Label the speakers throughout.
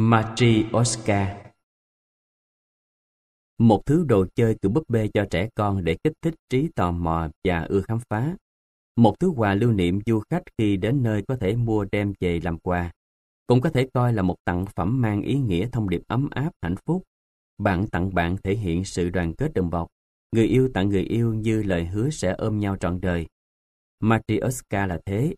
Speaker 1: Marty Oscar Một thứ đồ chơi từ búp bê cho trẻ con để kích thích trí tò mò và ưa khám phá. Một thứ quà lưu niệm du khách khi đến nơi có thể mua đem về làm quà. Cũng có thể coi là một tặng phẩm mang ý nghĩa thông điệp ấm áp, hạnh phúc. Bạn tặng bạn thể hiện sự đoàn kết đồng bọc. Người yêu tặng người yêu như lời hứa sẽ ôm nhau trọn đời. Marty Oscar là thế.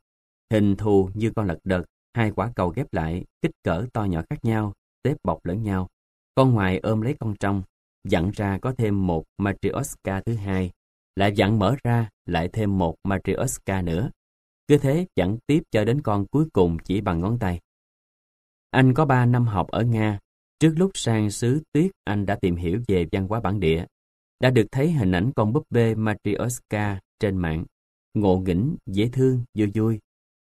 Speaker 1: Hình thù như con lật đật Hai quả cầu ghép lại, kích cỡ to nhỏ khác nhau, xếp bọc lẫn nhau. Con ngoài ôm lấy con trong, dặn ra có thêm một Matrioska thứ hai, lại dặn mở ra lại thêm một Matrioska nữa. Cứ thế dặn tiếp cho đến con cuối cùng chỉ bằng ngón tay. Anh có ba năm học ở Nga. Trước lúc sang xứ tuyết, anh đã tìm hiểu về văn hóa bản địa. Đã được thấy hình ảnh con búp bê Matrioska trên mạng. Ngộ nghĩnh, dễ thương, vui vui.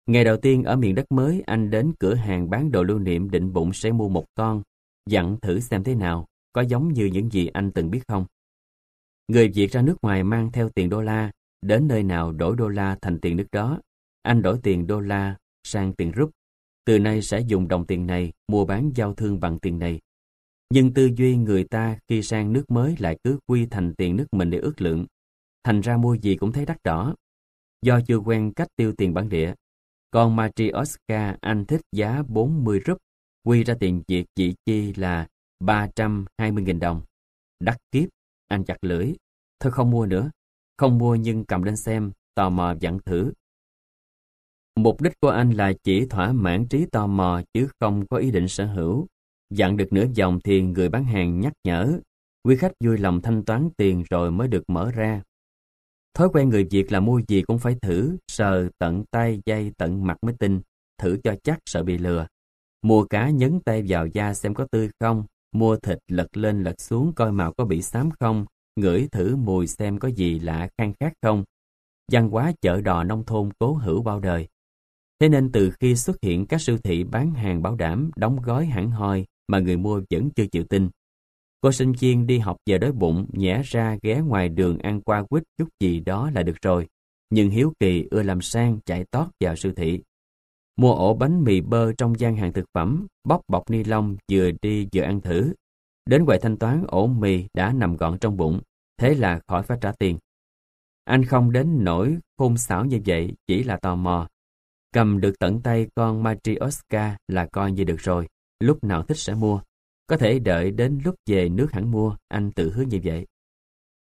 Speaker 1: Ngày đầu tiên ở miền đất mới, anh đến cửa hàng bán đồ lưu niệm định bụng sẽ mua một con, dặn thử xem thế nào, có giống như những gì anh từng biết không. Người Việt ra nước ngoài mang theo tiền đô la, đến nơi nào đổi đô la thành tiền nước đó. Anh đổi tiền đô la sang tiền rút Từ nay sẽ dùng đồng tiền này, mua bán giao thương bằng tiền này. Nhưng tư duy người ta khi sang nước mới lại cứ quy thành tiền nước mình để ước lượng. Thành ra mua gì cũng thấy đắt đỏ. Do chưa quen cách tiêu tiền bản địa, còn Matryoshka anh thích giá 40 rúp, quy ra tiền Việt chỉ chi là 320.000 đồng. Đắt kiếp, anh chặt lưỡi. Thôi không mua nữa. Không mua nhưng cầm lên xem, tò mò dặn thử. Mục đích của anh là chỉ thỏa mãn trí tò mò chứ không có ý định sở hữu. Dặn được nửa vòng thì người bán hàng nhắc nhở. Quý khách vui lòng thanh toán tiền rồi mới được mở ra. Thói quen người Việt là mua gì cũng phải thử, sờ, tận tay, dây, tận mặt mới tin, thử cho chắc sợ bị lừa. Mua cá nhấn tay vào da xem có tươi không, mua thịt lật lên lật xuống coi màu có bị xám không, ngửi thử mùi xem có gì lạ khăn khác không. Văn hóa chợ đò nông thôn cố hữu bao đời. Thế nên từ khi xuất hiện các siêu thị bán hàng bảo đảm, đóng gói hẳn hoi mà người mua vẫn chưa chịu tin, Cô sinh viên đi học về đói bụng, nhẽ ra ghé ngoài đường ăn qua quýt chút gì đó là được rồi. Nhưng Hiếu Kỳ ưa làm sang chạy tót vào siêu thị. Mua ổ bánh mì bơ trong gian hàng thực phẩm, bóc bọc ni lông vừa đi vừa ăn thử. Đến quầy thanh toán ổ mì đã nằm gọn trong bụng, thế là khỏi phải trả tiền. Anh không đến nổi khôn xảo như vậy, chỉ là tò mò. Cầm được tận tay con Matrioska là coi như được rồi, lúc nào thích sẽ mua. Có thể đợi đến lúc về nước hẳn mua, anh tự hứa như vậy.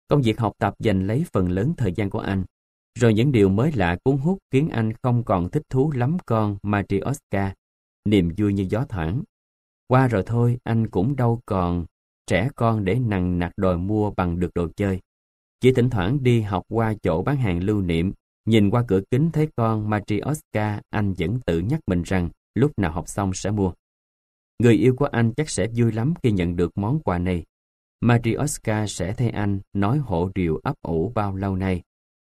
Speaker 1: Công việc học tập dành lấy phần lớn thời gian của anh, rồi những điều mới lạ cuốn hút khiến anh không còn thích thú lắm con Matrioska, niềm vui như gió thoảng. Qua rồi thôi, anh cũng đâu còn trẻ con để nằng nặc đòi mua bằng được đồ chơi. Chỉ thỉnh thoảng đi học qua chỗ bán hàng lưu niệm, nhìn qua cửa kính thấy con Matrioska, anh vẫn tự nhắc mình rằng lúc nào học xong sẽ mua. Người yêu của anh chắc sẽ vui lắm khi nhận được món quà này. Marioska sẽ thay anh nói hộ điều ấp ủ bao lâu nay,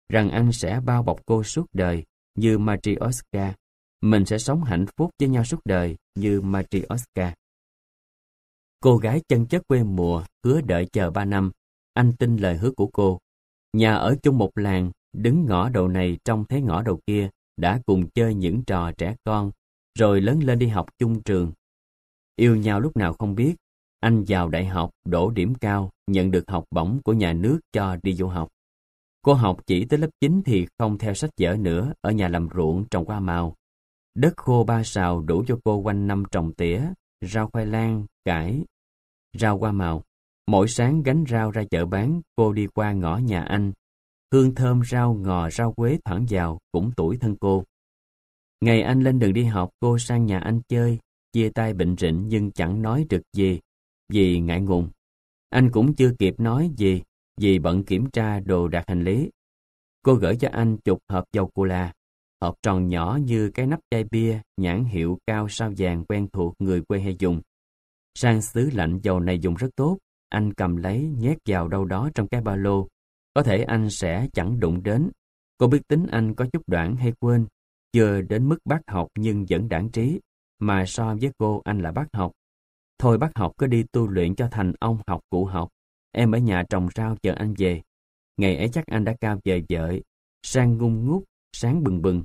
Speaker 1: rằng anh sẽ bao bọc cô suốt đời như Marioska. Mình sẽ sống hạnh phúc với nhau suốt đời như Marioska. Cô gái chân chất quê mùa hứa đợi chờ ba năm. Anh tin lời hứa của cô. Nhà ở chung một làng, đứng ngõ đầu này trong thế ngõ đầu kia, đã cùng chơi những trò trẻ con, rồi lớn lên đi học chung trường, Yêu nhau lúc nào không biết, anh vào đại học, đổ điểm cao, nhận được học bổng của nhà nước cho đi du học. Cô học chỉ tới lớp 9 thì không theo sách vở nữa, ở nhà làm ruộng trồng hoa màu. Đất khô ba sào đủ cho cô quanh năm trồng tỉa, rau khoai lang, cải, rau hoa màu. Mỗi sáng gánh rau ra chợ bán, cô đi qua ngõ nhà anh. Hương thơm rau ngò rau quế thoảng vào, cũng tuổi thân cô. Ngày anh lên đường đi học, cô sang nhà anh chơi, chia tay bệnh rịnh nhưng chẳng nói được gì, vì ngại ngùng. Anh cũng chưa kịp nói gì, vì bận kiểm tra đồ đạc hành lý. Cô gửi cho anh chục hộp dầu cola, hộp tròn nhỏ như cái nắp chai bia, nhãn hiệu cao sao vàng quen thuộc người quê hay dùng. Sang xứ lạnh dầu này dùng rất tốt, anh cầm lấy nhét vào đâu đó trong cái ba lô. Có thể anh sẽ chẳng đụng đến. Cô biết tính anh có chút đoạn hay quên, chưa đến mức bác học nhưng vẫn đảng trí mà so với cô anh là bác học. Thôi bác học cứ đi tu luyện cho thành ông học cụ học, em ở nhà trồng rau chờ anh về. Ngày ấy chắc anh đã cao về vợi, sang ngung ngút, sáng bừng bừng.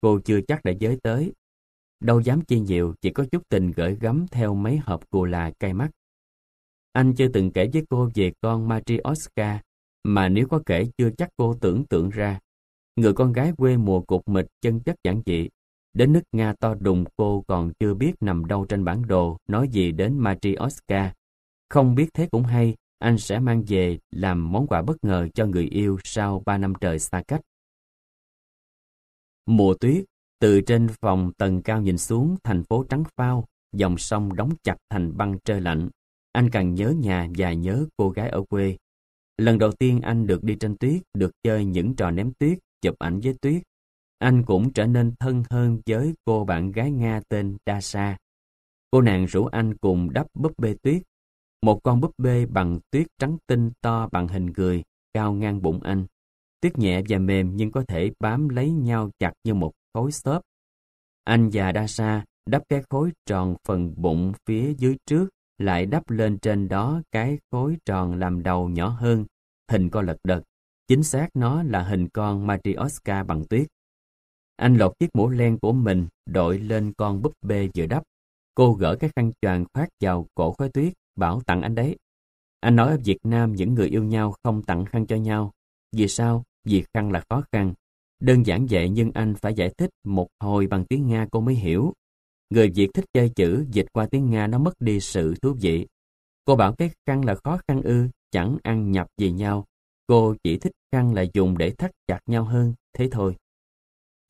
Speaker 1: Cô chưa chắc đã giới tới. Đâu dám chi nhiều, chỉ có chút tình gửi gắm theo mấy hộp cù là cay mắt. Anh chưa từng kể với cô về con Matrioska, mà nếu có kể chưa chắc cô tưởng tượng ra. Người con gái quê mùa cục mịch chân chất giản dị, Đến nước Nga to đùng cô còn chưa biết nằm đâu trên bản đồ, nói gì đến Matryoshka. Không biết thế cũng hay, anh sẽ mang về làm món quà bất ngờ cho người yêu sau 3 năm trời xa cách. Mùa tuyết, từ trên phòng tầng cao nhìn xuống thành phố trắng phao, dòng sông đóng chặt thành băng trơ lạnh. Anh càng nhớ nhà và nhớ cô gái ở quê. Lần đầu tiên anh được đi trên tuyết, được chơi những trò ném tuyết, chụp ảnh với tuyết, anh cũng trở nên thân hơn với cô bạn gái Nga tên Dasha. Cô nàng rủ anh cùng đắp búp bê tuyết, một con búp bê bằng tuyết trắng tinh to bằng hình người, cao ngang bụng anh. Tuyết nhẹ và mềm nhưng có thể bám lấy nhau chặt như một khối xốp. Anh và Dasha đắp cái khối tròn phần bụng phía dưới trước, lại đắp lên trên đó cái khối tròn làm đầu nhỏ hơn, hình con lật đật. Chính xác nó là hình con Matrioska bằng tuyết. Anh lột chiếc mũ len của mình đội lên con búp bê vừa đắp. Cô gỡ cái khăn choàng khoát vào cổ khói tuyết, bảo tặng anh đấy. Anh nói ở Việt Nam những người yêu nhau không tặng khăn cho nhau. Vì sao? Vì khăn là khó khăn. Đơn giản vậy nhưng anh phải giải thích một hồi bằng tiếng Nga cô mới hiểu. Người Việt thích chơi chữ, dịch qua tiếng Nga nó mất đi sự thú vị. Cô bảo cái khăn là khó khăn ư, chẳng ăn nhập gì nhau. Cô chỉ thích khăn là dùng để thắt chặt nhau hơn, thế thôi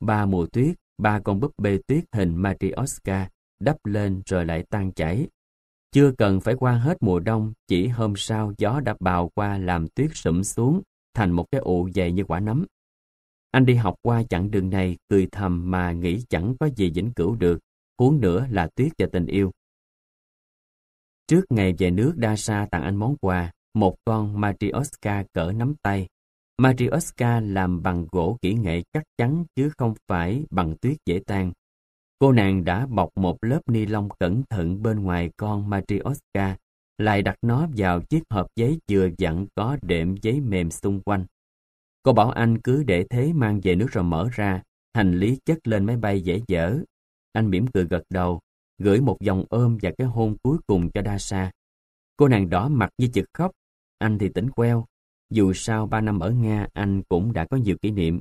Speaker 1: ba mùa tuyết, ba con búp bê tuyết hình Matryoshka đắp lên rồi lại tan chảy. Chưa cần phải qua hết mùa đông, chỉ hôm sau gió đã bào qua làm tuyết sụm xuống thành một cái ụ dày như quả nấm. Anh đi học qua chặng đường này cười thầm mà nghĩ chẳng có gì vĩnh cửu được, huống nữa là tuyết và tình yêu. Trước ngày về nước Đa Sa tặng anh món quà, một con Matryoshka cỡ nắm tay, Matryoshka làm bằng gỗ kỹ nghệ chắc chắn chứ không phải bằng tuyết dễ tan. Cô nàng đã bọc một lớp ni lông cẩn thận bên ngoài con Matryoshka, lại đặt nó vào chiếc hộp giấy vừa dặn có đệm giấy mềm xung quanh. Cô bảo anh cứ để thế mang về nước rồi mở ra, hành lý chất lên máy bay dễ dở. Anh mỉm cười gật đầu, gửi một dòng ôm và cái hôn cuối cùng cho Dasha. Cô nàng đỏ mặt như chực khóc, anh thì tỉnh queo, dù sao 3 năm ở Nga, anh cũng đã có nhiều kỷ niệm.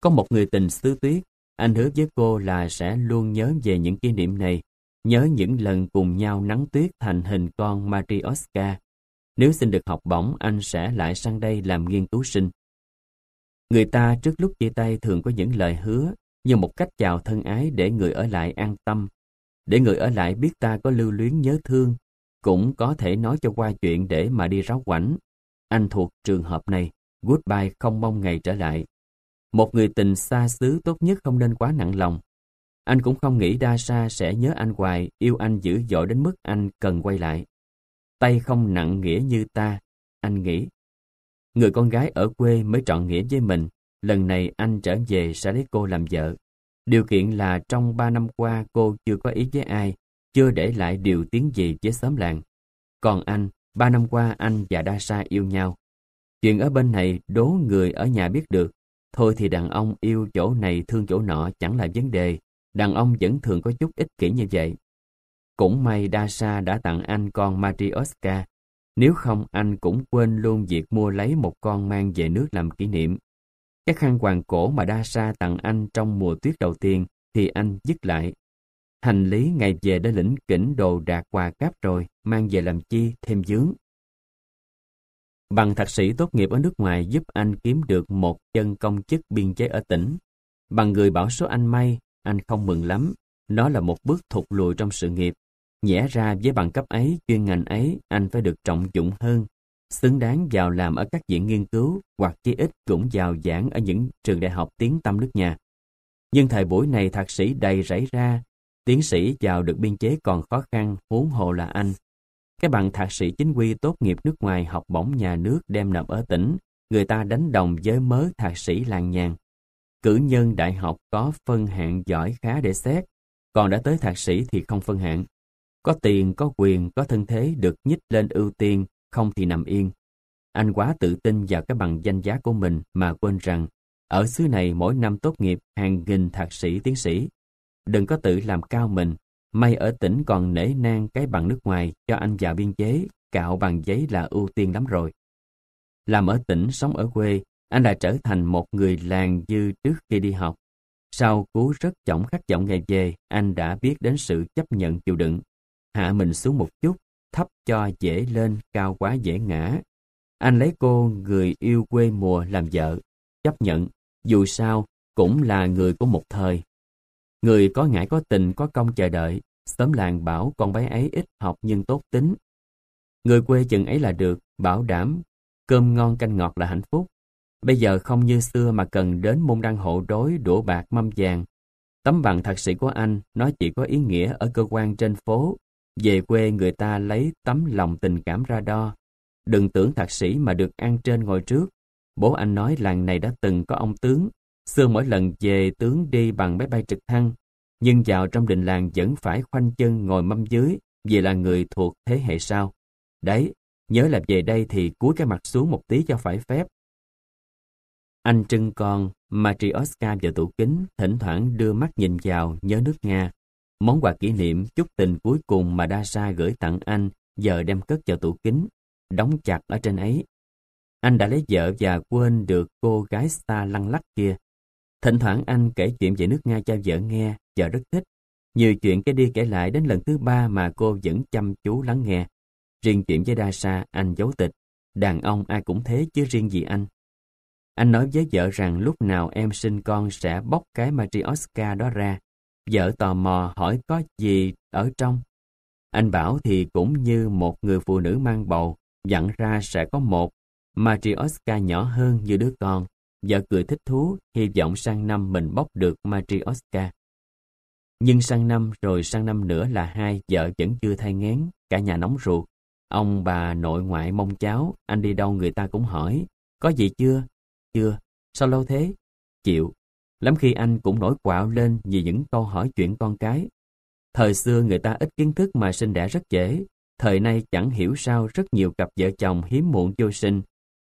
Speaker 1: Có một người tình xứ tuyết, anh hứa với cô là sẽ luôn nhớ về những kỷ niệm này, nhớ những lần cùng nhau nắng tuyết thành hình con Marie Nếu xin được học bổng, anh sẽ lại sang đây làm nghiên cứu sinh. Người ta trước lúc chia tay thường có những lời hứa như một cách chào thân ái để người ở lại an tâm, để người ở lại biết ta có lưu luyến nhớ thương, cũng có thể nói cho qua chuyện để mà đi ráo quảnh, anh thuộc trường hợp này, goodbye không mong ngày trở lại. Một người tình xa xứ tốt nhất không nên quá nặng lòng. Anh cũng không nghĩ đa Dasha sẽ nhớ anh hoài, yêu anh dữ dội đến mức anh cần quay lại. Tay không nặng nghĩa như ta, anh nghĩ. Người con gái ở quê mới chọn nghĩa với mình, lần này anh trở về sẽ lấy cô làm vợ. Điều kiện là trong ba năm qua cô chưa có ý với ai, chưa để lại điều tiếng gì với xóm làng. Còn anh, Ba năm qua anh và Dasha yêu nhau. Chuyện ở bên này đố người ở nhà biết được. Thôi thì đàn ông yêu chỗ này thương chỗ nọ chẳng là vấn đề. Đàn ông vẫn thường có chút ích kỷ như vậy. Cũng may Dasha đã tặng anh con Matrioska. Nếu không anh cũng quên luôn việc mua lấy một con mang về nước làm kỷ niệm. Cái khăn hoàng cổ mà Dasha tặng anh trong mùa tuyết đầu tiên thì anh dứt lại Hành lý ngày về đã lĩnh kỉnh đồ đạc quà cáp rồi, mang về làm chi, thêm dướng. Bằng thạc sĩ tốt nghiệp ở nước ngoài giúp anh kiếm được một chân công chức biên chế ở tỉnh. Bằng người bảo số anh may, anh không mừng lắm. Nó là một bước thụt lùi trong sự nghiệp. Nhẽ ra với bằng cấp ấy, chuyên ngành ấy, anh phải được trọng dụng hơn. Xứng đáng vào làm ở các viện nghiên cứu hoặc chí ít cũng vào giảng ở những trường đại học tiếng tâm nước nhà. Nhưng thời buổi này thạc sĩ đầy rẫy ra, Tiến sĩ vào được biên chế còn khó khăn, huống hồ là Anh. Cái bằng thạc sĩ chính quy tốt nghiệp nước ngoài học bổng nhà nước đem nộp ở tỉnh, người ta đánh đồng với mớ thạc sĩ làng nhàn. Cử nhân đại học có phân hạng giỏi khá để xét, còn đã tới thạc sĩ thì không phân hạng. Có tiền, có quyền, có thân thế được nhích lên ưu tiên, không thì nằm yên. Anh quá tự tin vào cái bằng danh giá của mình mà quên rằng ở xứ này mỗi năm tốt nghiệp hàng nghìn thạc sĩ tiến sĩ Đừng có tự làm cao mình. May ở tỉnh còn nể nang cái bằng nước ngoài cho anh vào biên chế, cạo bằng giấy là ưu tiên lắm rồi. Làm ở tỉnh, sống ở quê, anh đã trở thành một người làng dư trước khi đi học. Sau cú rất chỏng khắc giọng ngày về, anh đã biết đến sự chấp nhận chịu đựng. Hạ mình xuống một chút, thấp cho dễ lên, cao quá dễ ngã. Anh lấy cô người yêu quê mùa làm vợ, chấp nhận, dù sao cũng là người của một thời, Người có ngại có tình có công chờ đợi, xóm làng bảo con bé ấy ít học nhưng tốt tính. Người quê chừng ấy là được, bảo đảm, cơm ngon canh ngọt là hạnh phúc. Bây giờ không như xưa mà cần đến môn đăng hộ đối, đũa bạc, mâm vàng. Tấm bằng thạc sĩ của anh, nó chỉ có ý nghĩa ở cơ quan trên phố. Về quê người ta lấy tấm lòng tình cảm ra đo. Đừng tưởng thạc sĩ mà được ăn trên ngồi trước. Bố anh nói làng này đã từng có ông tướng, Xưa mỗi lần về tướng đi bằng máy bay trực thăng, nhưng vào trong đình làng vẫn phải khoanh chân ngồi mâm dưới vì là người thuộc thế hệ sau. Đấy, nhớ là về đây thì cúi cái mặt xuống một tí cho phải phép. Anh trưng con, Matrioska và tủ kính thỉnh thoảng đưa mắt nhìn vào nhớ nước Nga. Món quà kỷ niệm chúc tình cuối cùng mà Dasha gửi tặng anh giờ đem cất vào tủ kính, đóng chặt ở trên ấy. Anh đã lấy vợ và quên được cô gái xa lăng lắc kia. Thỉnh thoảng anh kể chuyện về nước Nga cho vợ nghe, vợ rất thích. Nhiều chuyện cái đi kể lại đến lần thứ ba mà cô vẫn chăm chú lắng nghe. Riêng chuyện với đa sa anh giấu tịch. Đàn ông ai cũng thế chứ riêng gì anh. Anh nói với vợ rằng lúc nào em sinh con sẽ bóc cái Matrioska đó ra. Vợ tò mò hỏi có gì ở trong. Anh bảo thì cũng như một người phụ nữ mang bầu, dặn ra sẽ có một Matrioska nhỏ hơn như đứa con Vợ cười thích thú, hy vọng sang năm mình bóc được Matri Oscar. Nhưng sang năm rồi sang năm nữa là hai, vợ vẫn chưa thay ngán, cả nhà nóng ruột. Ông bà nội ngoại mong cháu, anh đi đâu người ta cũng hỏi, có gì chưa? Chưa, sao lâu thế? Chịu. Lắm khi anh cũng nổi quạo lên vì những câu hỏi chuyện con cái. Thời xưa người ta ít kiến thức mà sinh đẻ rất dễ, thời nay chẳng hiểu sao rất nhiều cặp vợ chồng hiếm muộn vô sinh,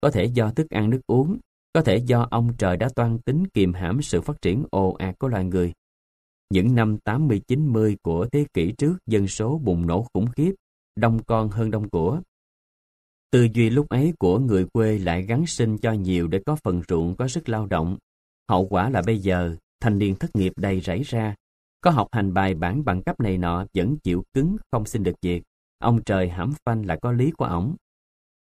Speaker 1: có thể do thức ăn nước uống, có thể do ông trời đã toan tính kiềm hãm sự phát triển ồ ạt của loài người. Những năm 80-90 của thế kỷ trước dân số bùng nổ khủng khiếp, đông con hơn đông của. Tư duy lúc ấy của người quê lại gắn sinh cho nhiều để có phần ruộng có sức lao động. Hậu quả là bây giờ, thanh niên thất nghiệp đầy rẫy ra. Có học hành bài bản bằng cấp này nọ vẫn chịu cứng không xin được việc. Ông trời hãm phanh là có lý của ổng.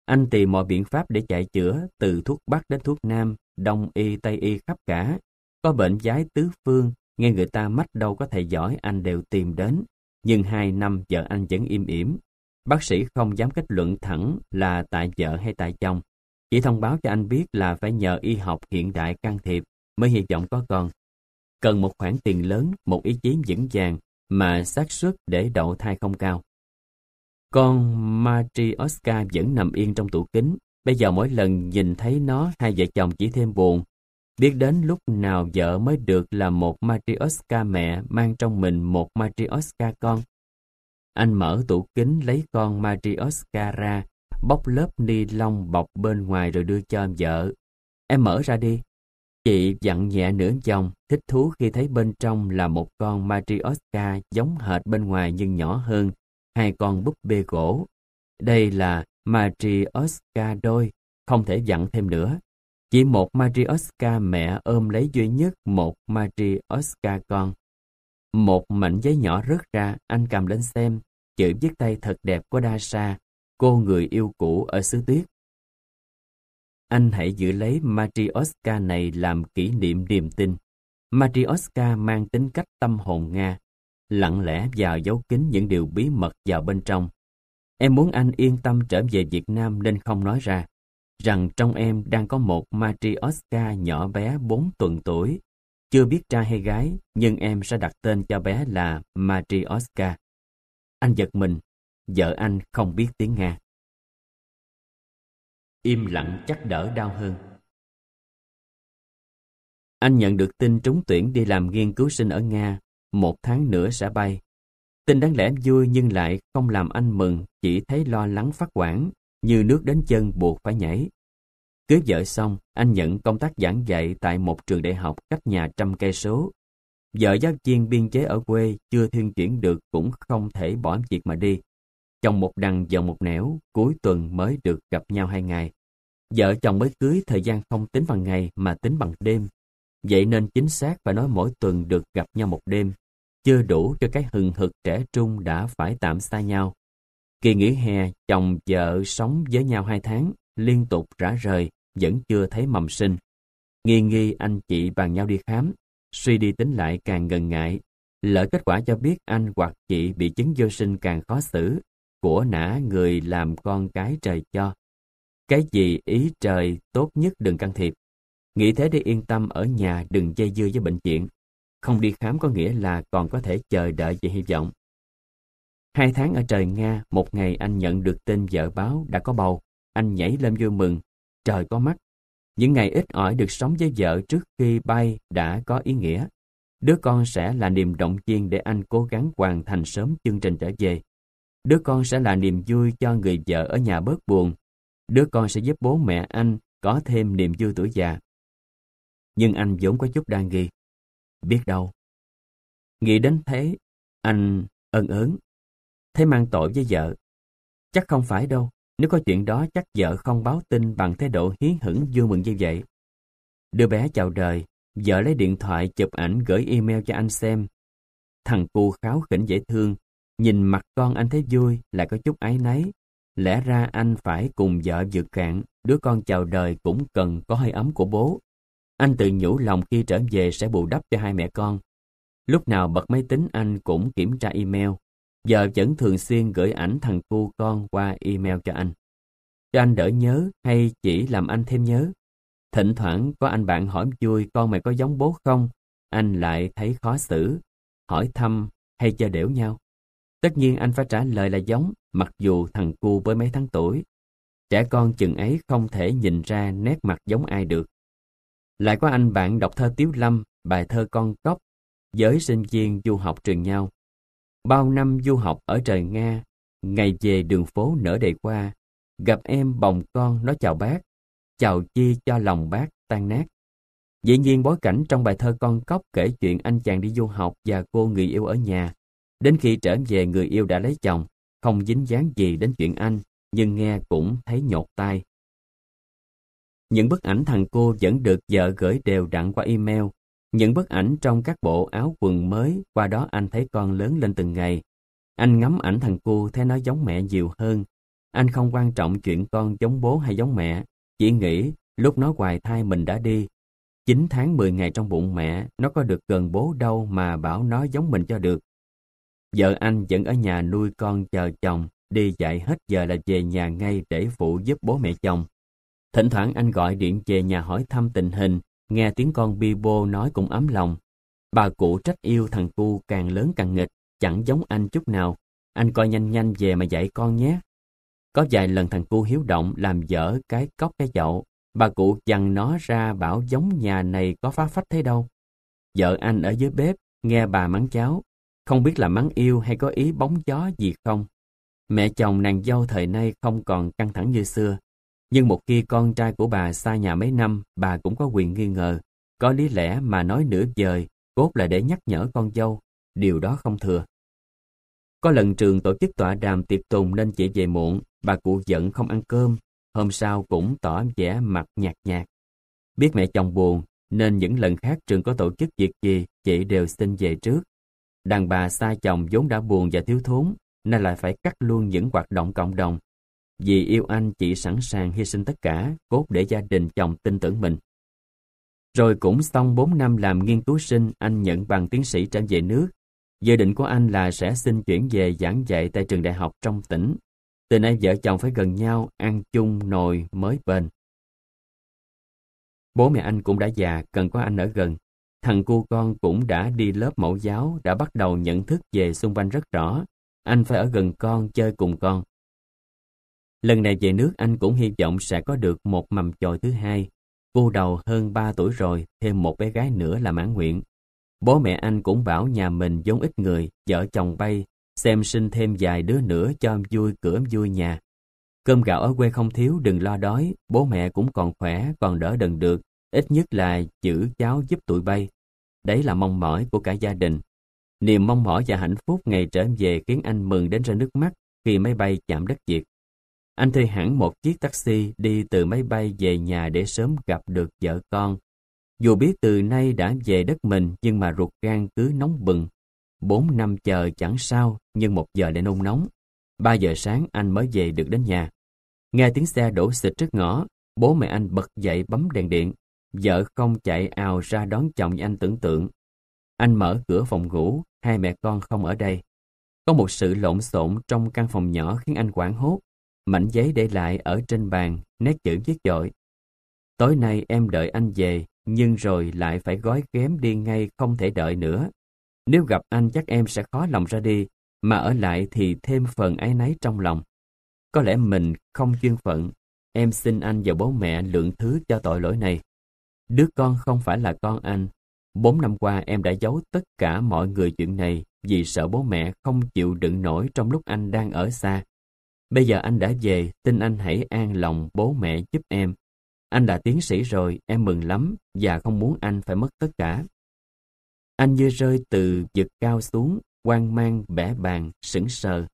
Speaker 1: Anh tìm mọi biện pháp để chạy chữa từ thuốc Bắc đến thuốc Nam, Đông y, Tây y khắp cả. Có bệnh giái tứ phương, nghe người ta mách đâu có thầy giỏi anh đều tìm đến. Nhưng hai năm vợ anh vẫn im ỉm. Bác sĩ không dám kết luận thẳng là tại vợ hay tại chồng. Chỉ thông báo cho anh biết là phải nhờ y học hiện đại can thiệp mới hy vọng có con. Cần một khoản tiền lớn, một ý chí vững vàng mà xác suất để đậu thai không cao. Con Matrioska vẫn nằm yên trong tủ kính. Bây giờ mỗi lần nhìn thấy nó, hai vợ chồng chỉ thêm buồn. Biết đến lúc nào vợ mới được là một Matrioska mẹ mang trong mình một Matrioska con. Anh mở tủ kính lấy con Matrioska ra, bóc lớp ni lông bọc bên ngoài rồi đưa cho em vợ. Em mở ra đi. Chị dặn nhẹ nửa chồng thích thú khi thấy bên trong là một con Matrioska giống hệt bên ngoài nhưng nhỏ hơn, hai con búp bê gỗ. Đây là Matrioska đôi, không thể dặn thêm nữa. Chỉ một Matrioska mẹ ôm lấy duy nhất một Matrioska con. Một mảnh giấy nhỏ rớt ra, anh cầm lên xem, chữ viết tay thật đẹp của Dasha, cô người yêu cũ ở xứ tuyết. Anh hãy giữ lấy Matrioska này làm kỷ niệm niềm tin. Matrioska mang tính cách tâm hồn Nga, lặng lẽ và giấu kín những điều bí mật vào bên trong. Em muốn anh yên tâm trở về Việt Nam nên không nói ra, rằng trong em đang có một Matrioska nhỏ bé 4 tuần tuổi. Chưa biết trai hay gái, nhưng em sẽ đặt tên cho bé là Matrioska. Anh giật mình, vợ anh không biết tiếng Nga. Im lặng chắc đỡ đau hơn. Anh nhận được tin trúng tuyển đi làm nghiên cứu sinh ở Nga một tháng nữa sẽ bay. Tin đáng lẽ vui nhưng lại không làm anh mừng, chỉ thấy lo lắng phát quản, như nước đến chân buộc phải nhảy. Cưới vợ xong, anh nhận công tác giảng dạy tại một trường đại học cách nhà trăm cây số. Vợ giáo viên biên chế ở quê chưa thiên chuyển được cũng không thể bỏ việc mà đi. Chồng một đằng vợ một nẻo, cuối tuần mới được gặp nhau hai ngày. Vợ chồng mới cưới thời gian không tính bằng ngày mà tính bằng đêm. Vậy nên chính xác phải nói mỗi tuần được gặp nhau một đêm chưa đủ cho cái hừng hực trẻ trung đã phải tạm xa nhau. Kỳ nghỉ hè, chồng vợ sống với nhau hai tháng, liên tục rã rời, vẫn chưa thấy mầm sinh. Nghi nghi anh chị bàn nhau đi khám, suy đi tính lại càng ngần ngại. Lỡ kết quả cho biết anh hoặc chị bị chứng vô sinh càng khó xử, của nã người làm con cái trời cho. Cái gì ý trời tốt nhất đừng can thiệp. Nghĩ thế để yên tâm ở nhà đừng dây dưa với bệnh viện không đi khám có nghĩa là còn có thể chờ đợi và hy vọng. Hai tháng ở trời Nga, một ngày anh nhận được tin vợ báo đã có bầu. Anh nhảy lên vui mừng, trời có mắt. Những ngày ít ỏi được sống với vợ trước khi bay đã có ý nghĩa. Đứa con sẽ là niềm động viên để anh cố gắng hoàn thành sớm chương trình trở về. Đứa con sẽ là niềm vui cho người vợ ở nhà bớt buồn. Đứa con sẽ giúp bố mẹ anh có thêm niềm vui tuổi già. Nhưng anh vốn có chút đa nghi biết đâu. Nghĩ đến thế, anh ân ớn. Thế mang tội với vợ. Chắc không phải đâu, nếu có chuyện đó chắc vợ không báo tin bằng thái độ hiến hửng vui mừng như vậy. đưa bé chào đời, vợ lấy điện thoại chụp ảnh gửi email cho anh xem. Thằng cu kháo khỉnh dễ thương, nhìn mặt con anh thấy vui lại có chút ái náy. Lẽ ra anh phải cùng vợ dự cạn, đứa con chào đời cũng cần có hơi ấm của bố. Anh tự nhủ lòng khi trở về sẽ bù đắp cho hai mẹ con. Lúc nào bật máy tính anh cũng kiểm tra email. Giờ vẫn thường xuyên gửi ảnh thằng cu con qua email cho anh. Cho anh đỡ nhớ hay chỉ làm anh thêm nhớ. Thỉnh thoảng có anh bạn hỏi vui con mày có giống bố không? Anh lại thấy khó xử, hỏi thăm hay chơi đẻo nhau. Tất nhiên anh phải trả lời là giống, mặc dù thằng cu với mấy tháng tuổi. Trẻ con chừng ấy không thể nhìn ra nét mặt giống ai được. Lại có anh bạn đọc thơ Tiếu Lâm, bài thơ Con Cóc, với sinh viên du học trường nhau. Bao năm du học ở trời Nga, ngày về đường phố nở đầy qua, gặp em bồng con nó chào bác, chào chi cho lòng bác tan nát. Dĩ nhiên bối cảnh trong bài thơ Con Cóc kể chuyện anh chàng đi du học và cô người yêu ở nhà. Đến khi trở về người yêu đã lấy chồng, không dính dáng gì đến chuyện anh, nhưng nghe cũng thấy nhột tai. Những bức ảnh thằng cô vẫn được vợ gửi đều đặn qua email. Những bức ảnh trong các bộ áo quần mới, qua đó anh thấy con lớn lên từng ngày. Anh ngắm ảnh thằng cô thấy nó giống mẹ nhiều hơn. Anh không quan trọng chuyện con giống bố hay giống mẹ, chỉ nghĩ lúc nó hoài thai mình đã đi. 9 tháng 10 ngày trong bụng mẹ, nó có được gần bố đâu mà bảo nó giống mình cho được. Vợ anh vẫn ở nhà nuôi con chờ chồng, đi dạy hết giờ là về nhà ngay để phụ giúp bố mẹ chồng. Thỉnh thoảng anh gọi điện về nhà hỏi thăm tình hình, nghe tiếng con bi bô nói cũng ấm lòng. Bà cụ trách yêu thằng cu càng lớn càng nghịch, chẳng giống anh chút nào. Anh coi nhanh nhanh về mà dạy con nhé. Có vài lần thằng cu hiếu động làm dở cái cốc cái chậu. Bà cụ dằn nó ra bảo giống nhà này có phá phách thế đâu. Vợ anh ở dưới bếp, nghe bà mắng cháu. Không biết là mắng yêu hay có ý bóng gió gì không. Mẹ chồng nàng dâu thời nay không còn căng thẳng như xưa. Nhưng một khi con trai của bà xa nhà mấy năm, bà cũng có quyền nghi ngờ. Có lý lẽ mà nói nửa dời, cốt là để nhắc nhở con dâu. Điều đó không thừa. Có lần trường tổ chức tọa đàm tiệc tùng nên chị về muộn, bà cụ giận không ăn cơm, hôm sau cũng tỏ vẻ mặt nhạt nhạt. Biết mẹ chồng buồn, nên những lần khác trường có tổ chức việc gì, chị đều xin về trước. Đàn bà xa chồng vốn đã buồn và thiếu thốn, nên lại phải cắt luôn những hoạt động cộng đồng, vì yêu anh, chị sẵn sàng hy sinh tất cả, cốt để gia đình chồng tin tưởng mình. Rồi cũng xong 4 năm làm nghiên cứu sinh, anh nhận bằng tiến sĩ trở về nước. Dự định của anh là sẽ xin chuyển về giảng dạy tại trường đại học trong tỉnh. Từ nay vợ chồng phải gần nhau, ăn chung nồi mới bền. Bố mẹ anh cũng đã già, cần có anh ở gần. Thằng cu con cũng đã đi lớp mẫu giáo, đã bắt đầu nhận thức về xung quanh rất rõ. Anh phải ở gần con, chơi cùng con. Lần này về nước anh cũng hy vọng sẽ có được một mầm chồi thứ hai. Cô đầu hơn 3 tuổi rồi, thêm một bé gái nữa là mãn nguyện. Bố mẹ anh cũng bảo nhà mình giống ít người, vợ chồng bay, xem sinh thêm vài đứa nữa cho vui cửa vui nhà. Cơm gạo ở quê không thiếu, đừng lo đói, bố mẹ cũng còn khỏe, còn đỡ đần được, ít nhất là chữ cháu giúp tụi bay. Đấy là mong mỏi của cả gia đình. Niềm mong mỏi và hạnh phúc ngày trở về khiến anh mừng đến ra nước mắt khi máy bay chạm đất diệt. Anh thuê hẳn một chiếc taxi đi từ máy bay về nhà để sớm gặp được vợ con. Dù biết từ nay đã về đất mình nhưng mà ruột gan cứ nóng bừng. Bốn năm chờ chẳng sao nhưng một giờ lại nôn nóng. Ba giờ sáng anh mới về được đến nhà. Nghe tiếng xe đổ xịt trước ngõ, bố mẹ anh bật dậy bấm đèn điện. Vợ không chạy ào ra đón chồng như anh tưởng tượng. Anh mở cửa phòng ngủ, hai mẹ con không ở đây. Có một sự lộn xộn trong căn phòng nhỏ khiến anh quảng hốt. Mảnh giấy để lại ở trên bàn, nét chữ viết dội. Tối nay em đợi anh về, nhưng rồi lại phải gói ghém đi ngay không thể đợi nữa. Nếu gặp anh chắc em sẽ khó lòng ra đi, mà ở lại thì thêm phần ái náy trong lòng. Có lẽ mình không chuyên phận, em xin anh và bố mẹ lượng thứ cho tội lỗi này. Đứa con không phải là con anh. Bốn năm qua em đã giấu tất cả mọi người chuyện này vì sợ bố mẹ không chịu đựng nổi trong lúc anh đang ở xa. Bây giờ anh đã về, tin anh hãy an lòng bố mẹ giúp em. Anh là tiến sĩ rồi, em mừng lắm và không muốn anh phải mất tất cả. Anh như rơi từ vực cao xuống, quan mang, bẻ bàn, sững sờ.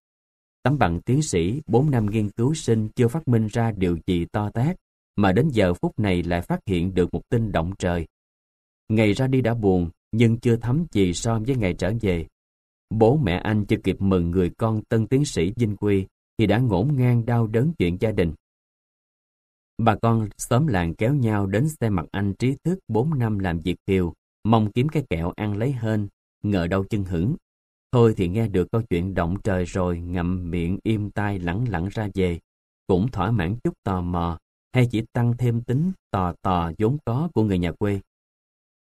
Speaker 1: Tấm bằng tiến sĩ, 4 năm nghiên cứu sinh chưa phát minh ra điều gì to tát, mà đến giờ phút này lại phát hiện được một tin động trời. Ngày ra đi đã buồn, nhưng chưa thấm gì so với ngày trở về. Bố mẹ anh chưa kịp mừng người con tân tiến sĩ Vinh Quy, thì đã ngổn ngang đau đớn chuyện gia đình. Bà con xóm làng kéo nhau đến xe mặt anh trí thức 4 năm làm việc kiều mong kiếm cái kẹo ăn lấy hên, ngờ đâu chân hững. Thôi thì nghe được câu chuyện động trời rồi ngậm miệng im tai lẳng lặng ra về, cũng thỏa mãn chút tò mò, hay chỉ tăng thêm tính tò tò vốn có của người nhà quê.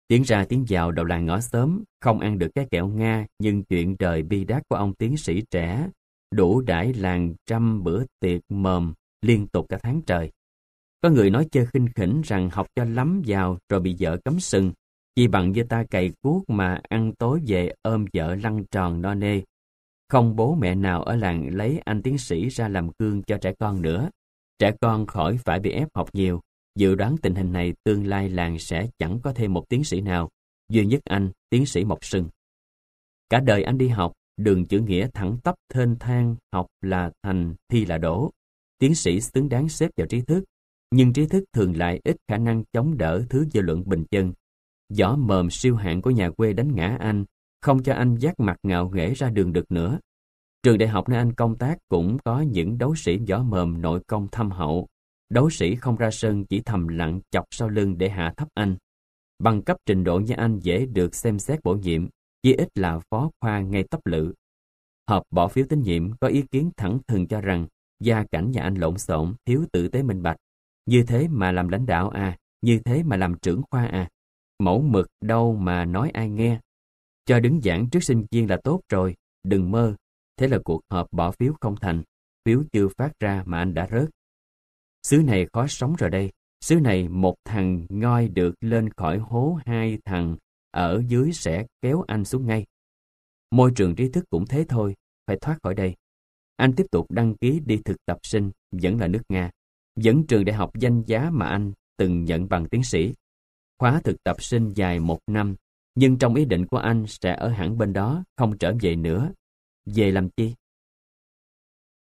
Speaker 1: Tiếng ra tiếng vào đầu làng ngõ sớm, không ăn được cái kẹo Nga nhưng chuyện đời bi đát của ông tiến sĩ trẻ đủ đãi làng trăm bữa tiệc mồm liên tục cả tháng trời. Có người nói chơi khinh khỉnh rằng học cho lắm vào rồi bị vợ cấm sừng, chỉ bằng như ta cày cuốc mà ăn tối về ôm vợ lăn tròn no nê. Không bố mẹ nào ở làng lấy anh tiến sĩ ra làm gương cho trẻ con nữa. Trẻ con khỏi phải bị ép học nhiều. Dự đoán tình hình này tương lai làng sẽ chẳng có thêm một tiến sĩ nào. Duy nhất anh, tiến sĩ Mộc Sưng. Cả đời anh đi học, Đường chữ nghĩa thẳng tắp thênh thang, học là thành, thi là đổ. Tiến sĩ xứng đáng xếp vào trí thức, nhưng trí thức thường lại ít khả năng chống đỡ thứ dư luận bình dân. Giỏ mờm siêu hạng của nhà quê đánh ngã anh, không cho anh giác mặt ngạo nghễ ra đường được nữa. Trường đại học nơi anh công tác cũng có những đấu sĩ gió mờm nội công thâm hậu. Đấu sĩ không ra sân chỉ thầm lặng chọc sau lưng để hạ thấp anh. Bằng cấp trình độ như anh dễ được xem xét bổ nhiệm, Chí ít là phó khoa ngay tấp lự. Họp bỏ phiếu tín nhiệm có ý kiến thẳng thừng cho rằng gia cảnh nhà anh lộn xộn, thiếu tử tế minh bạch. Như thế mà làm lãnh đạo à, như thế mà làm trưởng khoa à. Mẫu mực đâu mà nói ai nghe. Cho đứng giảng trước sinh viên là tốt rồi, đừng mơ. Thế là cuộc họp bỏ phiếu không thành, phiếu chưa phát ra mà anh đã rớt. Xứ này khó sống rồi đây, xứ này một thằng ngoi được lên khỏi hố hai thằng ở dưới sẽ kéo anh xuống ngay. Môi trường trí thức cũng thế thôi, phải thoát khỏi đây. Anh tiếp tục đăng ký đi thực tập sinh, vẫn là nước Nga, vẫn trường đại học danh giá mà anh từng nhận bằng tiến sĩ. Khóa thực tập sinh dài một năm, nhưng trong ý định của anh sẽ ở hẳn bên đó, không trở về nữa. Về làm chi?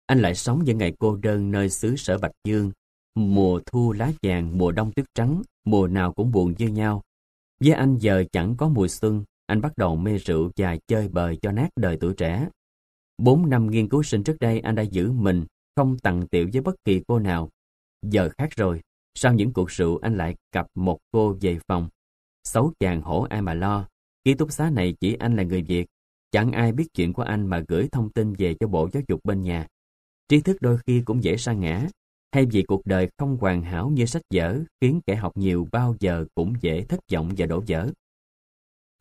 Speaker 1: Anh lại sống những ngày cô đơn nơi xứ sở Bạch Dương, mùa thu lá vàng, mùa đông tuyết trắng, mùa nào cũng buồn như nhau, với anh giờ chẳng có mùi xuân, anh bắt đầu mê rượu và chơi bời cho nát đời tuổi trẻ. Bốn năm nghiên cứu sinh trước đây anh đã giữ mình, không tặng tiểu với bất kỳ cô nào. Giờ khác rồi, sau những cuộc rượu anh lại cặp một cô về phòng. Xấu chàng hổ ai mà lo, ký túc xá này chỉ anh là người Việt. Chẳng ai biết chuyện của anh mà gửi thông tin về cho bộ giáo dục bên nhà. Trí thức đôi khi cũng dễ sa ngã, Thay vì cuộc đời không hoàn hảo như sách vở khiến kẻ học nhiều bao giờ cũng dễ thất vọng và đổ vỡ.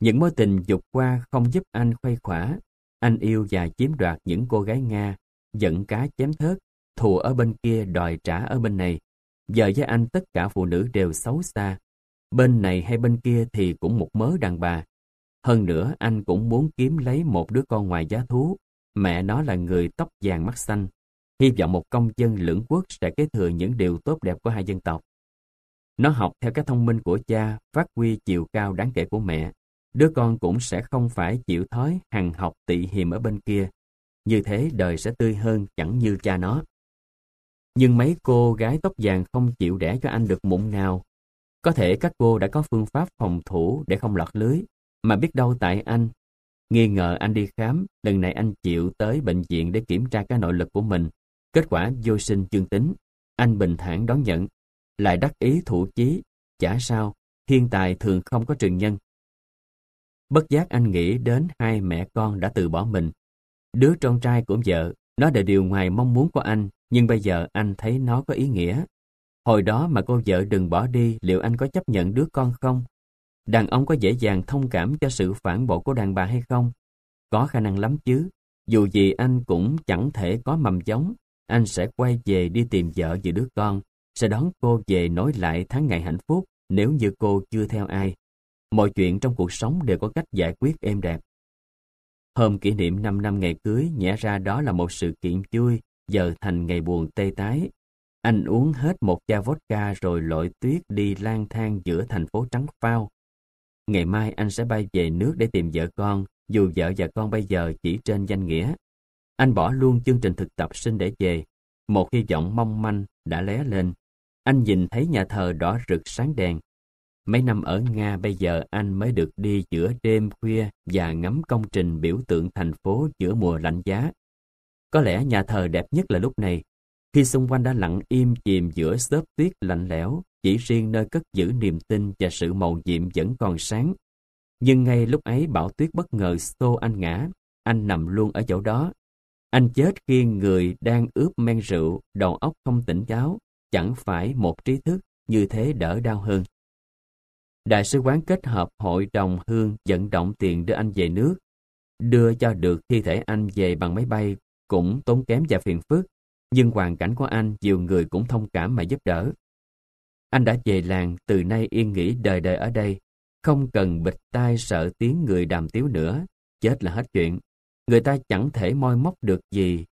Speaker 1: Những mối tình dục qua không giúp anh khuây khỏa. Anh yêu và chiếm đoạt những cô gái Nga, giận cá chém thớt, thù ở bên kia đòi trả ở bên này. Giờ với anh tất cả phụ nữ đều xấu xa. Bên này hay bên kia thì cũng một mớ đàn bà. Hơn nữa anh cũng muốn kiếm lấy một đứa con ngoài giá thú. Mẹ nó là người tóc vàng mắt xanh, hy vọng một công dân lưỡng quốc sẽ kế thừa những điều tốt đẹp của hai dân tộc. Nó học theo cái thông minh của cha, phát huy chiều cao đáng kể của mẹ. Đứa con cũng sẽ không phải chịu thói hằng học tị hiềm ở bên kia. Như thế đời sẽ tươi hơn chẳng như cha nó. Nhưng mấy cô gái tóc vàng không chịu đẻ cho anh được mụn nào. Có thể các cô đã có phương pháp phòng thủ để không lọt lưới, mà biết đâu tại anh. Nghi ngờ anh đi khám, lần này anh chịu tới bệnh viện để kiểm tra cái nội lực của mình Kết quả vô sinh dương tính, anh bình thản đón nhận, lại đắc ý thủ chí, chả sao, thiên tài thường không có trường nhân. Bất giác anh nghĩ đến hai mẹ con đã từ bỏ mình. Đứa con trai của vợ, nó là điều ngoài mong muốn của anh, nhưng bây giờ anh thấy nó có ý nghĩa. Hồi đó mà cô vợ đừng bỏ đi, liệu anh có chấp nhận đứa con không? Đàn ông có dễ dàng thông cảm cho sự phản bội của đàn bà hay không? Có khả năng lắm chứ, dù gì anh cũng chẳng thể có mầm giống anh sẽ quay về đi tìm vợ và đứa con, sẽ đón cô về nói lại tháng ngày hạnh phúc nếu như cô chưa theo ai. Mọi chuyện trong cuộc sống đều có cách giải quyết êm đẹp. Hôm kỷ niệm 5 năm ngày cưới nhẽ ra đó là một sự kiện vui, giờ thành ngày buồn tê tái. Anh uống hết một chai vodka rồi lội tuyết đi lang thang giữa thành phố trắng phao. Ngày mai anh sẽ bay về nước để tìm vợ con, dù vợ và con bây giờ chỉ trên danh nghĩa, anh bỏ luôn chương trình thực tập sinh để về. Một hy vọng mong manh đã lé lên. Anh nhìn thấy nhà thờ đỏ rực sáng đèn. Mấy năm ở Nga bây giờ anh mới được đi giữa đêm khuya và ngắm công trình biểu tượng thành phố giữa mùa lạnh giá. Có lẽ nhà thờ đẹp nhất là lúc này, khi xung quanh đã lặng im chìm giữa xớp tuyết lạnh lẽo, chỉ riêng nơi cất giữ niềm tin và sự màu nhiệm vẫn còn sáng. Nhưng ngay lúc ấy bão tuyết bất ngờ xô anh ngã, anh nằm luôn ở chỗ đó, anh chết khi người đang ướp men rượu, đầu óc không tỉnh táo, chẳng phải một trí thức, như thế đỡ đau hơn. Đại sứ quán kết hợp hội đồng hương dẫn động tiền đưa anh về nước, đưa cho được thi thể anh về bằng máy bay cũng tốn kém và phiền phức, nhưng hoàn cảnh của anh nhiều người cũng thông cảm mà giúp đỡ. Anh đã về làng từ nay yên nghỉ đời đời ở đây, không cần bịch tai sợ tiếng người đàm tiếu nữa, chết là hết chuyện người ta chẳng thể moi móc được gì.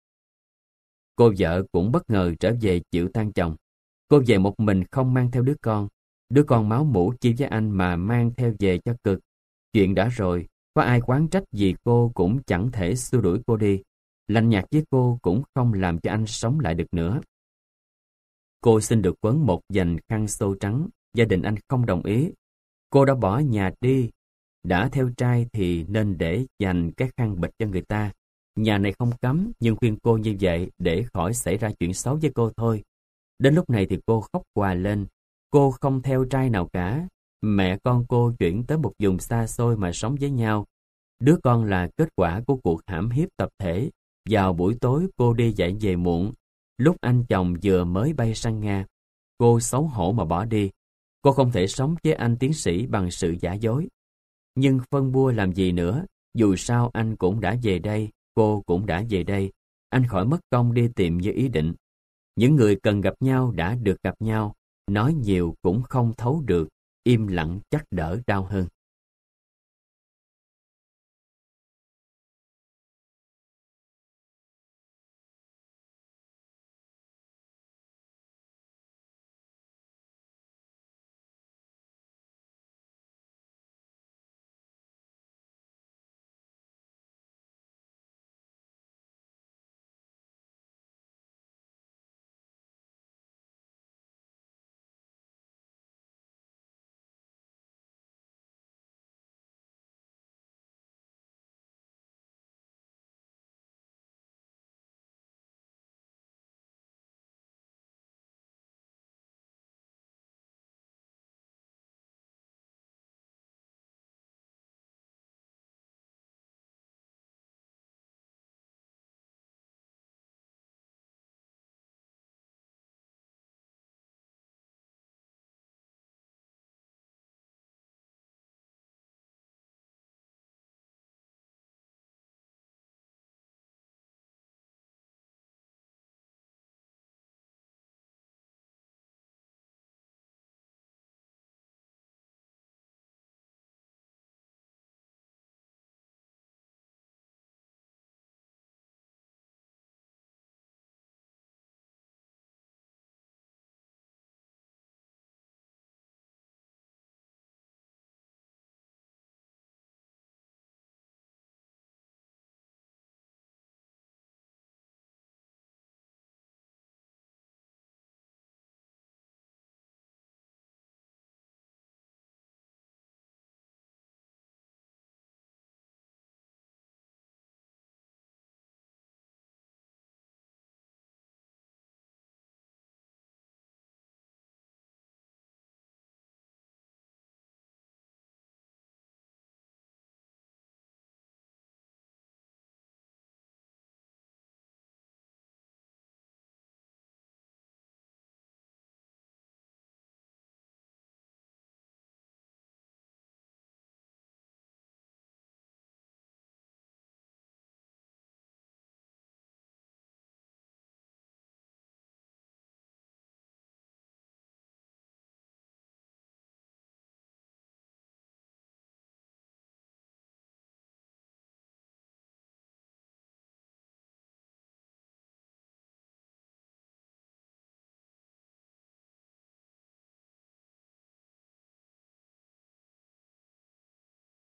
Speaker 1: Cô vợ cũng bất ngờ trở về chịu tan chồng. Cô về một mình không mang theo đứa con. Đứa con máu mũ chia với anh mà mang theo về cho cực. Chuyện đã rồi, có ai quán trách gì cô cũng chẳng thể xua đuổi cô đi. Lạnh nhạt với cô cũng không làm cho anh sống lại được nữa. Cô xin được quấn một dành khăn xô trắng, gia đình anh không đồng ý. Cô đã bỏ nhà đi, đã theo trai thì nên để dành các khăn bịch cho người ta. Nhà này không cấm, nhưng khuyên cô như vậy để khỏi xảy ra chuyện xấu với cô thôi. Đến lúc này thì cô khóc hòa lên. Cô không theo trai nào cả. Mẹ con cô chuyển tới một vùng xa xôi mà sống với nhau. Đứa con là kết quả của cuộc hãm hiếp tập thể. Vào buổi tối cô đi dạy về muộn. Lúc anh chồng vừa mới bay sang Nga, cô xấu hổ mà bỏ đi. Cô không thể sống với anh tiến sĩ bằng sự giả dối. Nhưng phân bua làm gì nữa, dù sao anh cũng đã về đây, cô cũng đã về đây, anh khỏi mất công đi tìm như ý định. Những người cần gặp nhau đã được gặp nhau, nói nhiều cũng không thấu được, im lặng chắc đỡ đau hơn.